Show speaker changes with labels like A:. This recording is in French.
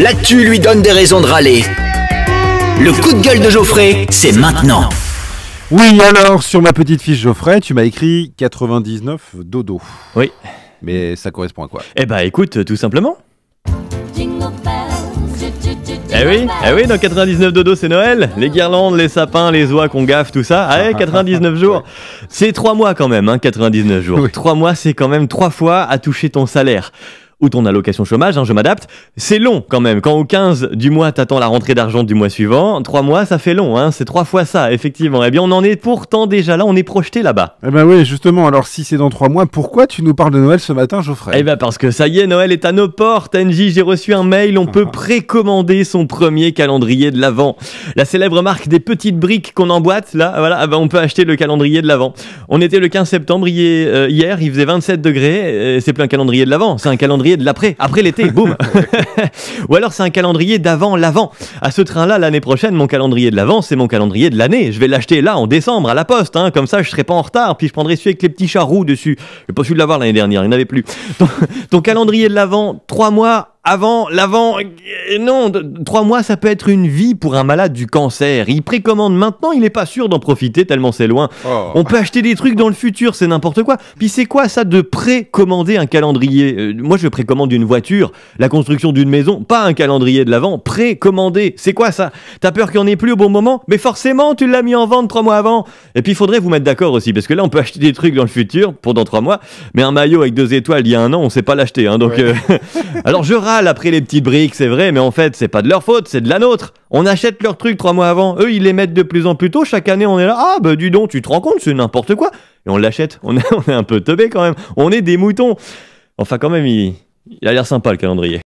A: l'actu lui donne des raisons de râler. Le coup de gueule de Geoffrey, c'est maintenant. Oui, alors, sur ma petite fiche Geoffrey, tu m'as écrit 99 dodo. Oui. Mais ça correspond à quoi Eh bah écoute, tout simplement. Eh oui, eh oui, dans 99 dodo c'est Noël, les guirlandes, les sapins, les oies qu'on gaffe, tout ça. Ah 99 ah, ah, ah, jours. C'est 3 mois quand même, hein, 99 jours. trois 3 mois, c'est quand même trois fois à toucher ton salaire ou ton allocation chômage, hein, je m'adapte, c'est long quand même. Quand au 15 du mois, t'attends la rentrée d'argent du mois suivant, trois mois, ça fait long, hein, c'est trois fois ça, effectivement. Eh bien, on en est pourtant déjà là, on est projeté là-bas. Eh ben oui, justement, alors si c'est dans trois mois, pourquoi tu nous parles de Noël ce matin, Geoffrey Eh ben parce que ça y est, Noël est à nos portes, Angie, j'ai reçu un mail, on peut ah, ah. précommander son premier calendrier de l'Avent. La célèbre marque des petites briques qu'on emboîte, là, voilà, ah ben, on peut acheter le calendrier de l'Avent. On était le 15 septembre, euh, hier, il faisait 27 degrés, euh, c'est plein calendrier de l'Avent, c'est un calendrier de l'après, après l'été, boum Ou alors c'est un calendrier d'avant l'avant. À ce train-là, l'année prochaine, mon calendrier de l'avant, c'est mon calendrier de l'année. Je vais l'acheter là, en décembre, à la poste, hein. comme ça je serai pas en retard, puis je prendrai celui avec les petits charroux dessus. J'ai pas su l'avoir l'année dernière, il n'y en avait plus. Ton, ton calendrier de l'avant, trois mois avant, l'avant. Non, trois mois, ça peut être une vie pour un malade du cancer. Il précommande maintenant, il n'est pas sûr d'en profiter tellement c'est loin. Oh. On peut acheter des trucs dans le futur, c'est n'importe quoi. Puis c'est quoi ça de précommander un calendrier euh, Moi, je précommande une voiture, la construction d'une maison, pas un calendrier de l'avant. Précommander, c'est quoi ça T'as peur qu'il n'y en ait plus au bon moment Mais forcément, tu l'as mis en vente trois mois avant. Et puis, il faudrait vous mettre d'accord aussi, parce que là, on peut acheter des trucs dans le futur pendant dans trois mois. Mais un maillot avec deux étoiles il y a un an, on sait pas l'acheter. Hein, donc, euh, alors je après les petites briques, c'est vrai, mais en fait, c'est pas de leur faute, c'est de la nôtre. On achète leurs trucs trois mois avant. Eux, ils les mettent de plus en plus tôt. Chaque année, on est là. Ah, bah, dis donc, tu te rends compte, c'est n'importe quoi. Et on l'achète. On est, on est un peu teubé quand même. On est des moutons. Enfin, quand même, il a l'air sympa le calendrier.